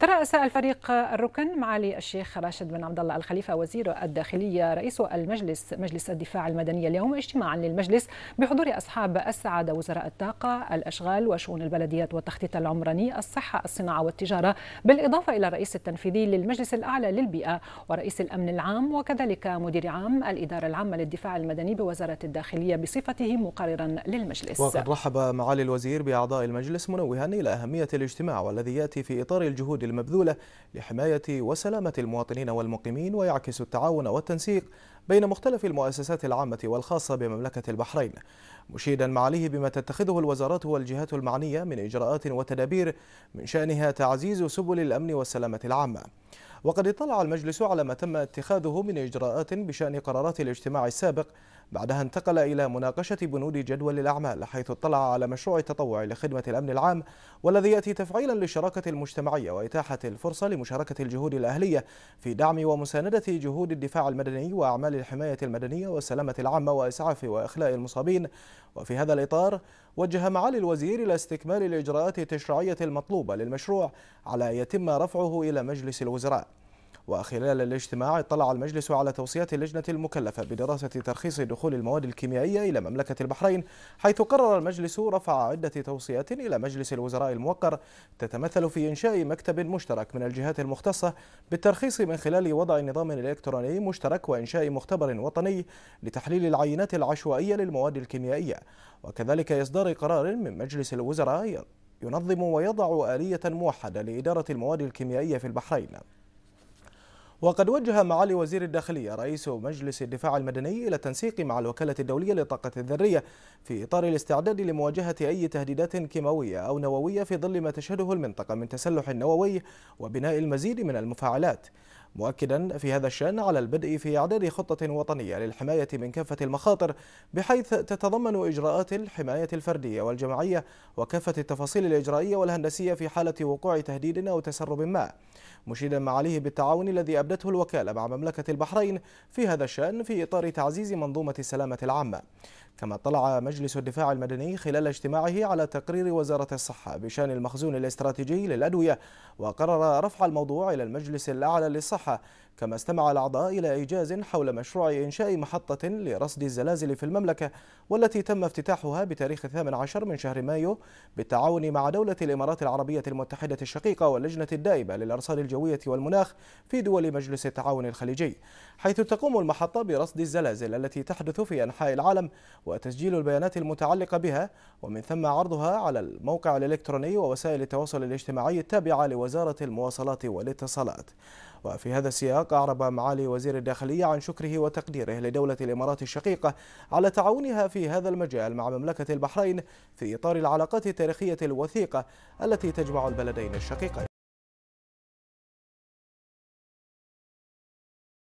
ترأس الفريق الركن معالي الشيخ راشد بن عبد الله الخليفة وزير الداخلية رئيس المجلس مجلس الدفاع المدني اليوم اجتماعا للمجلس بحضور أصحاب السعادة وزراء الطاقة الأشغال وشؤون البلديات والتخطيط العمراني الصحة الصناعة والتجارة بالإضافة إلى الرئيس التنفيذي للمجلس الأعلى للبيئة ورئيس الأمن العام وكذلك مدير عام الإدارة العامة للدفاع المدني بوزارة الداخلية بصفته مقررا للمجلس وقد رحب معالي الوزير بأعضاء المجلس منوها إلى أهمية الاجتماع والذي يأتي في إطار الجهود الجهود المبذولة لحماية وسلامة المواطنين والمقيمين ويعكس التعاون والتنسيق بين مختلف المؤسسات العامة والخاصة بمملكة البحرين مشيدا معاليه بما تتخذه الوزارات والجهات المعنية من إجراءات وتدابير من شأنها تعزيز سبل الأمن والسلامة العامة وقد اطلع المجلس على ما تم اتخاذه من إجراءات بشأن قرارات الاجتماع السابق بعدها انتقل إلى مناقشة بنود جدول الأعمال حيث اطلع على مشروع التطوع لخدمة الأمن العام والذي يأتي تفعيلا للشراكة المجتمعية وإتاحة الفرصة لمشاركة الجهود الأهلية في دعم ومساندة جهود الدفاع المدني وأعمال الحماية المدنية والسلامة العامة وإسعاف وإخلاء المصابين وفي هذا الإطار وجه معالي الوزير إلى استكمال الإجراءات التشريعية المطلوبة للمشروع على يتم رفعه إلى مجلس الوزراء وخلال الاجتماع اطلع المجلس على توصيات اللجنة المكلفة بدراسة ترخيص دخول المواد الكيميائية إلى مملكة البحرين حيث قرر المجلس رفع عدة توصيات إلى مجلس الوزراء الموقر تتمثل في إنشاء مكتب مشترك من الجهات المختصة بالترخيص من خلال وضع نظام إلكتروني مشترك وإنشاء مختبر وطني لتحليل العينات العشوائية للمواد الكيميائية وكذلك إصدار قرار من مجلس الوزراء ينظم ويضع آلية موحدة لإدارة المواد الكيميائية في البحرين وقد وجه معالي وزير الداخلية رئيس مجلس الدفاع المدني إلى التنسيق مع الوكالة الدولية للطاقة الذرية في إطار الاستعداد لمواجهة أي تهديدات كيماوية أو نووية في ظل ما تشهده المنطقة من تسلح نووي وبناء المزيد من المفاعلات مؤكدا في هذا الشأن على البدء في إعداد خطة وطنية للحماية من كافة المخاطر بحيث تتضمن إجراءات الحماية الفردية والجماعية وكافة التفاصيل الإجرائية والهندسية في حالة وقوع تهديد أو تسرب ما مشيدا معاليه بالتعاون الذي أبدته الوكالة مع مملكة البحرين في هذا الشأن في إطار تعزيز منظومة السلامة العامة كما اطلع مجلس الدفاع المدني خلال اجتماعه على تقرير وزارة الصحة بشأن المخزون الاستراتيجي للأدوية وقرر رفع الموضوع إلى المجلس الأعلى للصحة كما استمع الأعضاء إلى إيجاز حول مشروع إنشاء محطة لرصد الزلازل في المملكة والتي تم افتتاحها بتاريخ 18 من شهر مايو بالتعاون مع دولة الإمارات العربية المتحدة الشقيقة واللجنة الدائمة للأرصاد الجوية والمناخ في دول مجلس التعاون الخليجي حيث تقوم المحطة برصد الزلازل التي تحدث في أنحاء العالم وتسجيل البيانات المتعلقة بها ومن ثم عرضها على الموقع الإلكتروني ووسائل التواصل الاجتماعي التابعة لوزارة المواصلات والاتصالات وفي هذا السياق العراق أعرب معالي وزير الداخلية عن شكره وتقديره لدولة الإمارات الشقيقة على تعاونها في هذا المجال مع مملكة البحرين في إطار العلاقات التاريخية الوثيقة التي تجمع البلدين الشقيقين